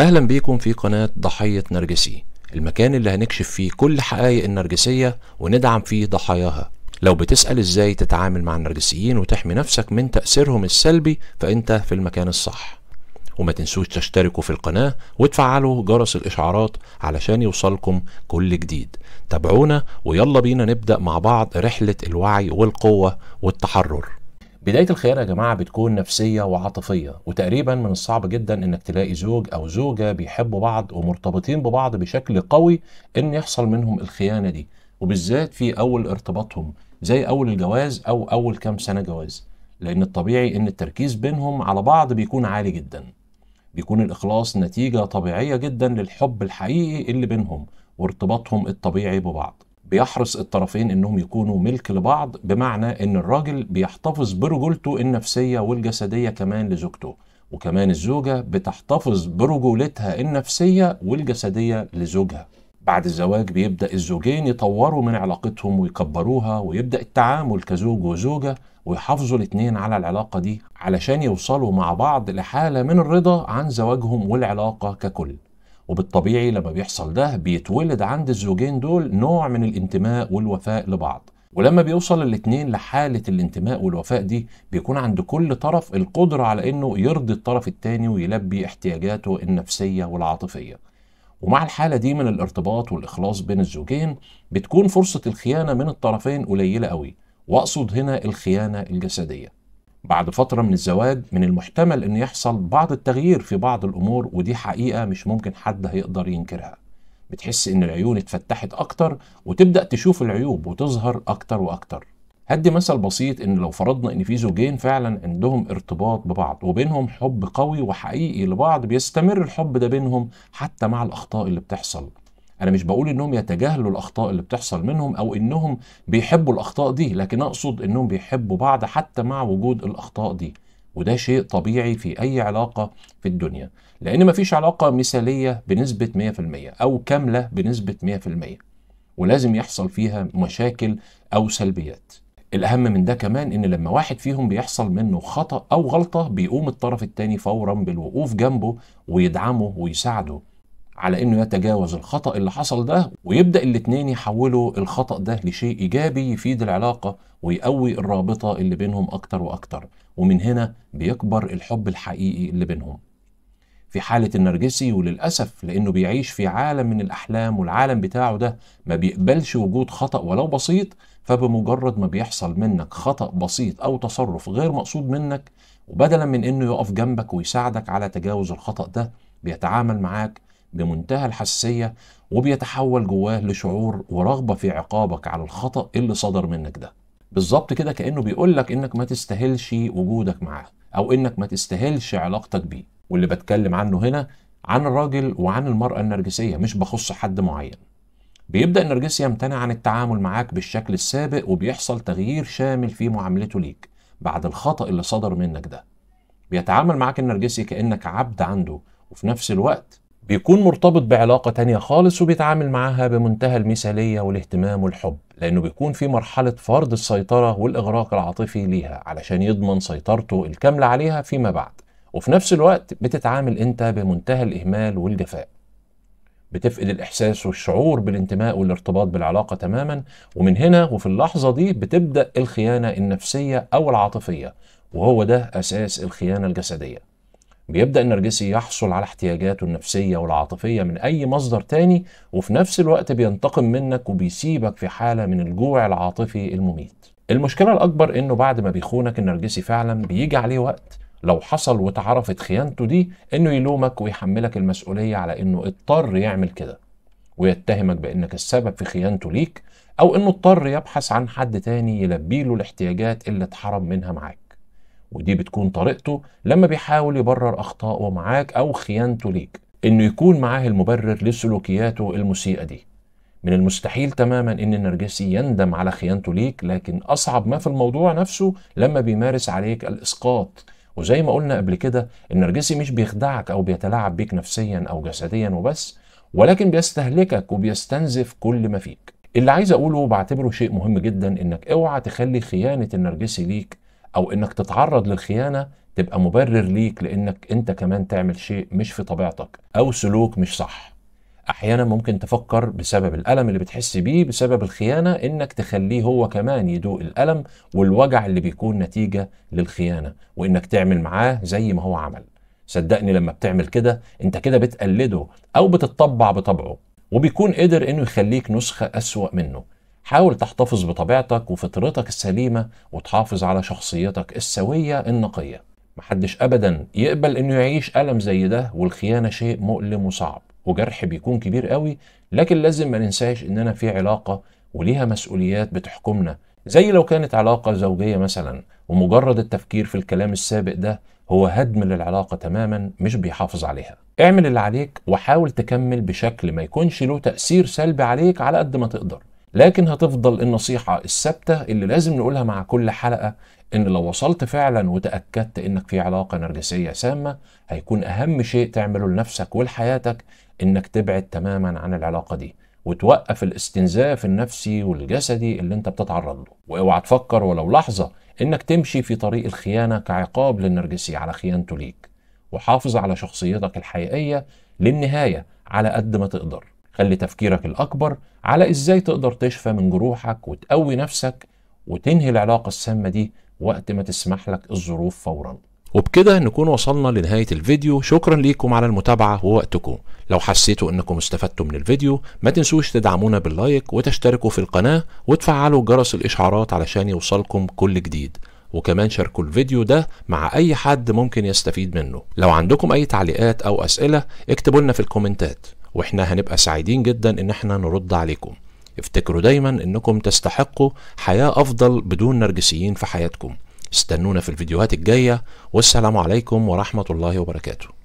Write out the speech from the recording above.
اهلا بيكم في قناة ضحية نرجسي المكان اللي هنكشف فيه كل حقائق النرجسية وندعم فيه ضحاياها لو بتسأل ازاي تتعامل مع النرجسيين وتحمي نفسك من تأثيرهم السلبي فانت في المكان الصح وما تنسوش تشتركوا في القناة وتفعلوا جرس الإشعارات علشان يوصلكم كل جديد تابعونا ويلا بينا نبدأ مع بعض رحلة الوعي والقوة والتحرر بداية الخيانة يا جماعة بتكون نفسية وعاطفية وتقريبا من الصعب جدا انك تلاقي زوج او زوجة بيحبوا بعض ومرتبطين ببعض بشكل قوي ان يحصل منهم الخيانة دي وبالذات في اول ارتباطهم زي اول الجواز او اول كام سنة جواز لان الطبيعي ان التركيز بينهم على بعض بيكون عالي جدا بيكون الاخلاص نتيجة طبيعية جدا للحب الحقيقي اللي بينهم وارتباطهم الطبيعي ببعض بيحرص الطرفين انهم يكونوا ملك لبعض بمعنى ان الراجل بيحتفظ برجولته النفسيه والجسديه كمان لزوجته وكمان الزوجه بتحتفظ برجولتها النفسيه والجسديه لزوجها بعد الزواج بيبدا الزوجين يطوروا من علاقتهم ويكبروها ويبدا التعامل كزوج وزوجه ويحافظوا الاتنين على العلاقه دي علشان يوصلوا مع بعض لحاله من الرضا عن زواجهم والعلاقه ككل وبالطبيعي لما بيحصل ده بيتولد عند الزوجين دول نوع من الانتماء والوفاء لبعض ولما بيوصل الاتنين لحالة الانتماء والوفاء دي بيكون عند كل طرف القدرة على انه يرضي الطرف التاني ويلبي احتياجاته النفسية والعاطفية ومع الحالة دي من الارتباط والإخلاص بين الزوجين بتكون فرصة الخيانة من الطرفين قليلة قوي وأقصد هنا الخيانة الجسدية بعد فترة من الزواج من المحتمل أن يحصل بعض التغيير في بعض الأمور ودي حقيقة مش ممكن حد هيقدر ينكرها بتحس إن العيون اتفتحت أكتر وتبدأ تشوف العيوب وتظهر أكتر وأكتر هدي مثل بسيط إن لو فرضنا إن في زوجين فعلا عندهم ارتباط ببعض وبينهم حب قوي وحقيقي لبعض بيستمر الحب ده بينهم حتى مع الأخطاء اللي بتحصل انا مش بقول انهم يتجاهلوا الاخطاء اللي بتحصل منهم او انهم بيحبوا الاخطاء دي لكن اقصد انهم بيحبوا بعض حتى مع وجود الاخطاء دي وده شيء طبيعي في اي علاقه في الدنيا لان مفيش علاقه مثاليه بنسبه 100% او كامله بنسبه 100% ولازم يحصل فيها مشاكل او سلبيات الأهم من ده كمان إن لما واحد فيهم بيحصل منه خطأ أو غلطة بيقوم الطرف التاني فورا بالوقوف جنبه ويدعمه ويساعده على انه يتجاوز الخطا اللي حصل ده ويبدا الاثنين يحولوا الخطا ده لشيء ايجابي يفيد العلاقه ويقوي الرابطه اللي بينهم اكتر واكتر ومن هنا بيكبر الحب الحقيقي اللي بينهم في حالة النرجسي وللأسف لأنه بيعيش في عالم من الأحلام والعالم بتاعه ده ما بيقبلش وجود خطأ ولو بسيط فبمجرد ما بيحصل منك خطأ بسيط أو تصرف غير مقصود منك وبدلا من إنه يقف جنبك ويساعدك على تجاوز الخطأ ده بيتعامل معاك بمنتهى الحساسية وبيتحول جواه لشعور ورغبة في عقابك على الخطأ اللي صدر منك ده بالظبط كده كأنه بيقول لك إنك ما تستاهلش وجودك معاه أو إنك ما تستاهلش علاقتك بيه واللي بتكلم عنه هنا عن الراجل وعن المرأة النرجسية مش بخص حد معين بيبدأ النرجسي يمتنع عن التعامل معاك بالشكل السابق وبيحصل تغيير شامل في معاملته ليك بعد الخطأ اللي صدر منك ده بيتعامل معاك النرجسي كأنك عبد عنده وفي نفس الوقت بيكون مرتبط بعلاقة تانية خالص وبيتعامل معاها بمنتهى المثالية والاهتمام والحب لأنه بيكون في مرحلة فرض السيطرة والإغراق العاطفي ليها علشان يضمن سيطرته الكاملة عليها فيما بعد وفي نفس الوقت بتتعامل أنت بمنتهى الإهمال والجفاء بتفقد الإحساس والشعور بالانتماء والارتباط بالعلاقة تماما ومن هنا وفي اللحظة دي بتبدأ الخيانة النفسية أو العاطفية وهو ده أساس الخيانة الجسدية بيبدأ النرجسي يحصل على احتياجاته النفسية والعاطفية من أي مصدر تاني وفي نفس الوقت بينتقم منك وبيسيبك في حالة من الجوع العاطفي المميت المشكلة الأكبر إنه بعد ما بيخونك النرجسي فعلا بيجي عليه وقت لو حصل وتعرفت خيانته دي إنه يلومك ويحملك المسؤولية على إنه اضطر يعمل كده ويتهمك بإنك السبب في خيانته ليك أو إنه اضطر يبحث عن حد تاني يلبيله الاحتياجات اللي اتحرم منها معاك ودي بتكون طريقته لما بيحاول يبرر أخطائه معاك أو خيانته ليك إنه يكون معاه المبرر لسلوكياته المسيئة دي من المستحيل تماما ان النرجسي يندم على خيانته ليك لكن اصعب ما في الموضوع نفسه لما بيمارس عليك الاسقاط وزي ما قلنا قبل كده النرجسي مش بيخدعك او بيتلاعب بيك نفسيا او جسديا وبس ولكن بيستهلكك وبيستنزف كل ما فيك اللي عايز اقوله وبعتبره شيء مهم جدا انك اوعى تخلي خيانه النرجسي ليك او انك تتعرض للخيانه تبقى مبرر ليك لانك انت كمان تعمل شيء مش في طبيعتك او سلوك مش صح احيانا ممكن تفكر بسبب الالم اللي بتحس بيه بسبب الخيانه انك تخليه هو كمان يدوق الالم والوجع اللي بيكون نتيجه للخيانه وانك تعمل معاه زي ما هو عمل صدقني لما بتعمل كده انت كده بتقلده او بتتطبع بطبعه وبيكون قدر انه يخليك نسخه اسوا منه حاول تحتفظ بطبيعتك وفطرتك السليمة وتحافظ على شخصيتك السوية النقية محدش أبدا يقبل إنه يعيش ألم زي ده والخيانة شيء مؤلم وصعب وجرح بيكون كبير قوي لكن لازم ما ننساش إننا في علاقة وليها مسؤوليات بتحكمنا زي لو كانت علاقة زوجية مثلا ومجرد التفكير في الكلام السابق ده هو هدم للعلاقة تماما مش بيحافظ عليها اعمل اللي عليك وحاول تكمل بشكل ما يكونش له تأثير سلبي عليك على قد ما تقدر لكن هتفضل النصيحة الثابتة اللي لازم نقولها مع كل حلقة إن لو وصلت فعلا وتأكدت إنك في علاقة نرجسية سامة هيكون أهم شيء تعمله لنفسك ولحياتك إنك تبعد تماما عن العلاقة دي وتوقف الاستنزاف النفسي والجسدي اللي انت بتتعرض له واوعى تفكر ولو لحظة انك تمشي في طريق الخيانة كعقاب للنرجسي على خيانته ليك وحافظ على شخصيتك الحقيقية للنهاية على قد ما تقدر خلي تفكيرك الأكبر على إزاي تقدر تشفى من جروحك وتقوي نفسك وتنهي العلاقة السامة دي وقت ما تسمح لك الظروف فورا وبكده نكون وصلنا لنهاية الفيديو شكرا ليكم على المتابعة ووقتكم لو حسيتوا انكم استفدتوا من الفيديو ما تنسوش تدعمونا باللايك وتشتركوا في القناة وتفعلوا جرس الاشعارات علشان يوصلكم كل جديد وكمان شاركوا الفيديو ده مع اي حد ممكن يستفيد منه لو عندكم اي تعليقات او اسئلة اكتبوا لنا في الكومنتات واحنا هنبقى سعيدين جدا ان احنا نرد عليكم افتكروا دايما انكم تستحقوا حياة افضل بدون نرجسيين في حياتكم استنونا في الفيديوهات الجاية والسلام عليكم ورحمة الله وبركاته